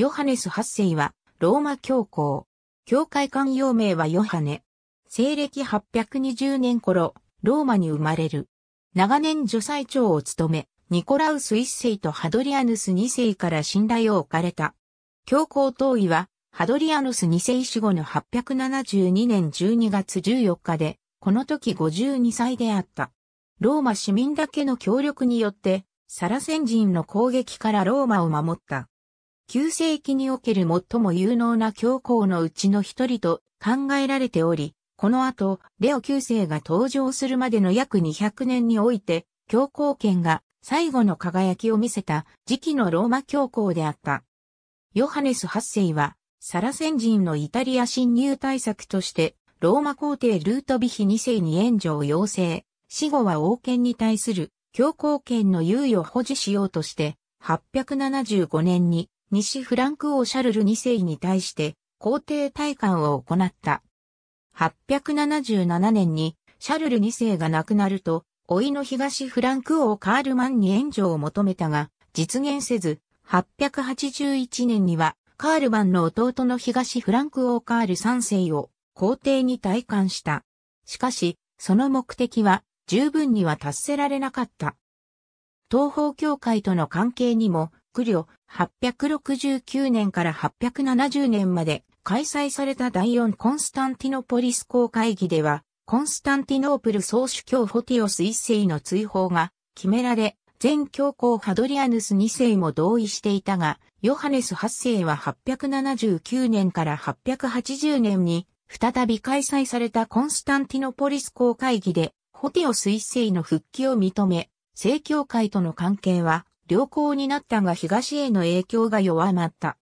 ヨハネス8世は、ローマ教皇。教会官用名はヨハネ。西暦820年頃、ローマに生まれる。長年女祭長を務め、ニコラウス1世とハドリアヌス2世から信頼を置かれた。教皇当位は、ハドリアヌス2世死後の872年12月14日で、この時52歳であった。ローマ市民だけの協力によって、サラセン人の攻撃からローマを守った。9世紀における最も有能な教皇のうちの一人と考えられており、この後、レオ9世が登場するまでの約200年において、教皇権が最後の輝きを見せた時期のローマ教皇であった。ヨハネス8世は、サラセン人のイタリア侵入対策として、ローマ皇帝ルートビヒ2世に援助を要請、死後は王権に対する教皇権の猶予を保持しようとして、875年に西フランク王シャルル2世に対して皇帝退官を行った。877年にシャルル2世が亡くなると、老いの東フランク王カールマンに援助を求めたが、実現せず、881年にはカールマンの弟の東フランク王カール3世を皇帝に退官した。しかし、その目的は十分には達せられなかった。東方教会との関係にも苦慮869年から870年まで開催された第4コンスタンティノポリス公会議では、コンスタンティノープル総主教フォティオス一世の追放が決められ、全教皇ハドリアヌス二世も同意していたが、ヨハネス八世は879年から880年に再び開催されたコンスタンティノポリス公会議で、ホティオス一世の復帰を認め、正教会との関係は良好になったが東への影響が弱まった。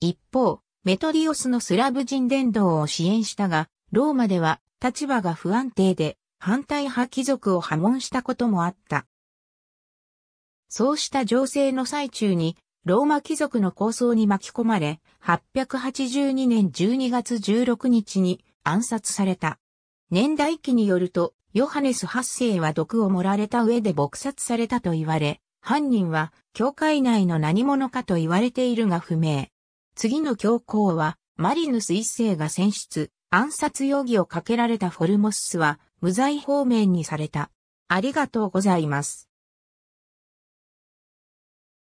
一方、メトリオスのスラブ人伝道を支援したが、ローマでは立場が不安定で反対派貴族を破門したこともあった。そうした情勢の最中に、ローマ貴族の構想に巻き込まれ、882年12月16日に暗殺された。年代記によると、ヨハネス8世は毒を盛られた上で撲殺されたと言われ、犯人は教会内の何者かと言われているが不明。次の教皇はマリヌス一世が選出、暗殺容疑をかけられたフォルモスは無罪方面にされた。ありがとうございます。